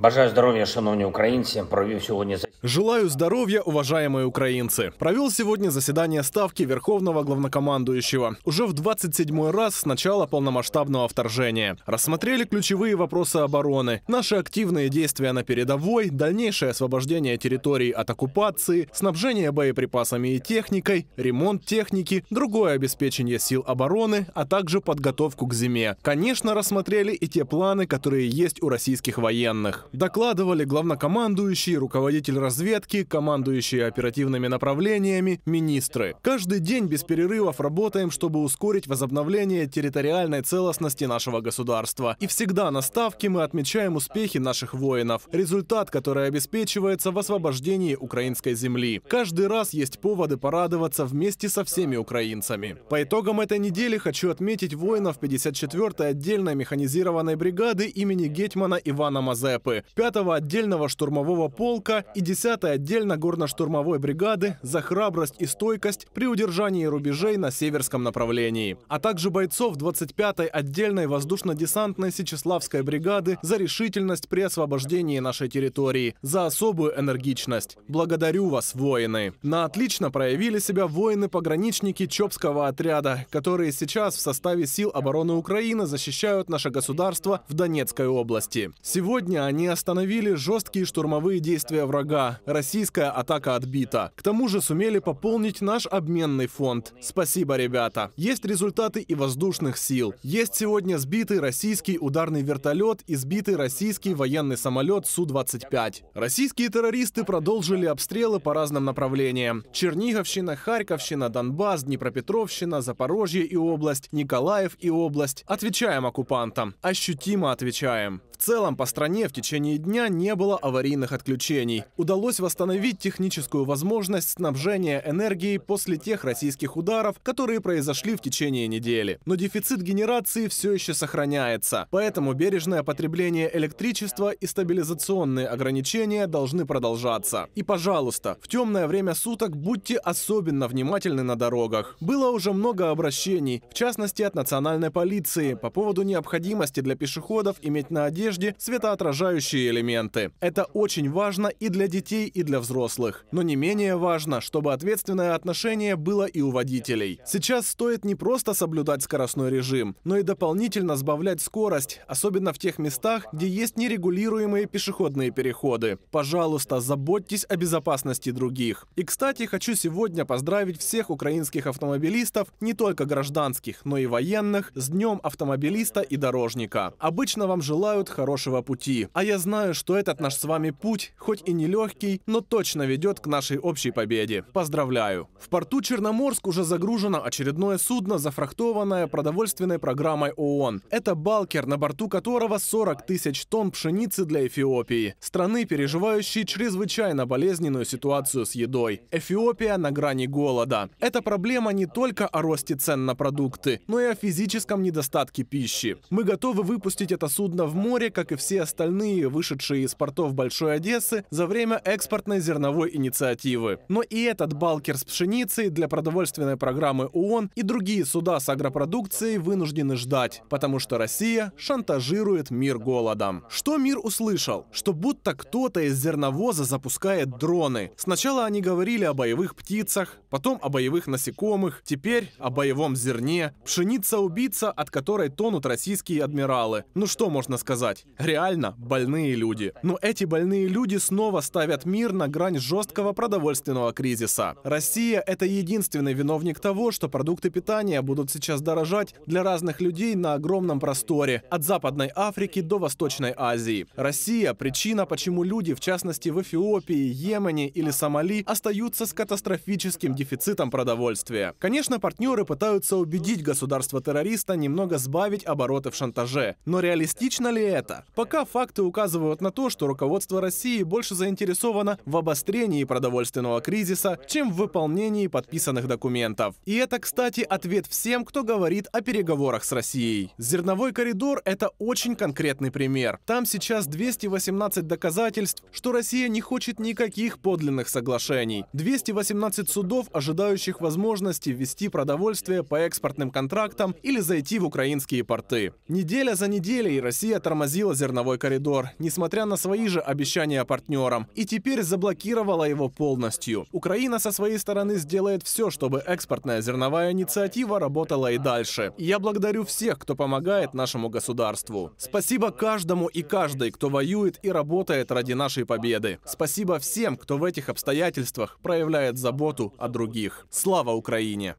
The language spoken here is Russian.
Бажаю здоровья, шановні українці. Провів сьогодні Желаю здоровья, уважаемые украинцы. Провел сегодня заседание Ставки Верховного Главнокомандующего. Уже в 27 раз с начала полномасштабного вторжения. Рассмотрели ключевые вопросы обороны, наши активные действия на передовой, дальнейшее освобождение территорий от оккупации, снабжение боеприпасами и техникой, ремонт техники, другое обеспечение сил обороны, а также подготовку к зиме. Конечно, рассмотрели и те планы, которые есть у российских военных. Докладывали главнокомандующий, руководитель разведки, командующие оперативными направлениями, министры. Каждый день без перерывов работаем, чтобы ускорить возобновление территориальной целостности нашего государства. И всегда на ставке мы отмечаем успехи наших воинов. Результат, который обеспечивается в освобождении украинской земли. Каждый раз есть поводы порадоваться вместе со всеми украинцами. По итогам этой недели хочу отметить воинов 54-й отдельной механизированной бригады имени Гетьмана Ивана Мазепы группы 5-го отдельного штурмового полка и 10-й отдельно горно-штурмовой бригады за храбрость и стойкость при удержании рубежей на северском направлении, а также бойцов 25-й отдельной воздушно-десантной Сечеславской бригады за решительность при освобождении нашей территории, за особую энергичность. Благодарю вас, воины. На отлично проявили себя воины-пограничники Чопского отряда, которые сейчас в составе сил обороны Украины защищают наше государство в Донецкой области. Сегодня они остановили жесткие штурмовые действия врага. Российская атака отбита. К тому же сумели пополнить наш обменный фонд. Спасибо, ребята. Есть результаты и воздушных сил. Есть сегодня сбитый российский ударный вертолет и сбитый российский военный самолет Су-25. Российские террористы продолжили обстрелы по разным направлениям. Черниговщина, Харьковщина, Донбасс, Днепропетровщина, Запорожье и область, Николаев и область. Отвечаем оккупантам. Ощутимо отвечаем. В целом по стране в течение дня не было аварийных отключений. Удалось восстановить техническую возможность снабжения энергией после тех российских ударов, которые произошли в течение недели. Но дефицит генерации все еще сохраняется. Поэтому бережное потребление электричества и стабилизационные ограничения должны продолжаться. И, пожалуйста, в темное время суток будьте особенно внимательны на дорогах. Было уже много обращений, в частности от национальной полиции, по поводу необходимости для пешеходов иметь на одежде одежде светоотражающие элементы. Это очень важно и для детей, и для взрослых. Но не менее важно, чтобы ответственное отношение было и у водителей. Сейчас стоит не просто соблюдать скоростной режим, но и дополнительно сбавлять скорость, особенно в тех местах, где есть нерегулируемые пешеходные переходы. Пожалуйста, заботьтесь о безопасности других. И, кстати, хочу сегодня поздравить всех украинских автомобилистов, не только гражданских, но и военных, с Днем автомобилиста и дорожника. Обычно вам желают хорошего пути. А я знаю, что этот наш с вами путь, хоть и нелегкий, но точно ведет к нашей общей победе. Поздравляю! В порту Черноморск уже загружено очередное судно, зафрахтованное продовольственной программой ООН. Это «Балкер», на борту которого 40 тысяч тонн пшеницы для Эфиопии, страны, переживающей чрезвычайно болезненную ситуацию с едой. Эфиопия на грани голода. Эта проблема не только о росте цен на продукты, но и о физическом недостатке пищи. Мы готовы выпустить это судно в море как и все остальные, вышедшие из портов Большой Одессы, за время экспортной зерновой инициативы. Но и этот балкер с пшеницей для продовольственной программы ООН и другие суда с агропродукцией вынуждены ждать, потому что Россия шантажирует мир голодом. Что мир услышал? Что будто кто-то из зерновоза запускает дроны. Сначала они говорили о боевых птицах, потом о боевых насекомых, теперь о боевом зерне. Пшеница-убийца, от которой тонут российские адмиралы. Ну что можно сказать? делать. Реально больные люди. Но эти больные люди снова ставят мир на грань жесткого продовольственного кризиса. Россия — это единственный виновник того, что продукты питания будут сейчас дорожать для разных людей на огромном просторе, от Западной Африки до Восточной Азии. Россия — причина, почему люди, в частности в Эфиопии, Йемене или Сомали, остаются с катастрофическим дефицитом продовольствия. Конечно, партнеры пытаются убедить государство-террориста немного сбавить обороты в шантаже. Но реалистично ли это? это. Пока факты указывают на то, что руководство России больше заинтересовано в обострении продовольственного кризиса, чем в выполнении подписанных документов. И это, кстати, ответ всем, кто говорит о переговорах с Россией. Зерновой коридор — это очень конкретный пример. Там сейчас 218 доказательств, что Россия не хочет никаких подлинных соглашений. 218 судов, ожидающих возможности ввести продовольствие по экспортным контрактам или зайти в украинские порты. Неделя за неделей Россия тормозит затормозила зерновой коридор, несмотря на свои же обещания партнерам, и теперь заблокировала его полностью. Украина со своей стороны сделает все, чтобы экспортная зерновая инициатива работала и дальше. я благодарю всех, кто помогает нашему государству. Спасибо каждому и каждой, кто воюет и работает ради нашей победы. Спасибо всем, кто в этих обстоятельствах проявляет заботу о других. Слава Украине!